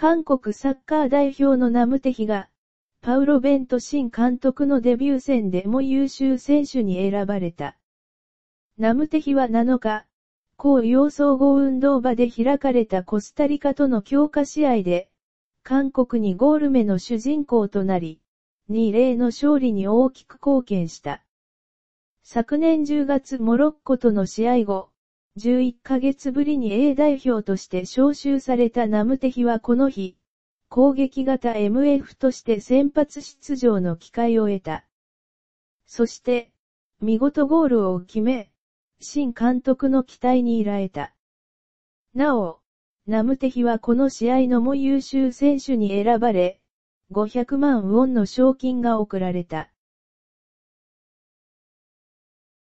韓国サッカー代表のナムテヒが、パウロ・ベント新監督のデビュー戦でも優秀選手に選ばれた。ナムテヒは7日、高洋総合運動場で開かれたコスタリカとの強化試合で、韓国にゴール目の主人公となり、2-0の勝利に大きく貢献した。昨年10月モロッコとの試合後、11ヶ月ぶりに A 代表として招集されたナムテヒはこの日、攻撃型 MF として先発出場の機会を得た。そして、見事ゴールを決め、新監督の期待に依頼た。なお、ナムテヒはこの試合のも優秀選手に選ばれ、500万ウォンの賞金が贈られた。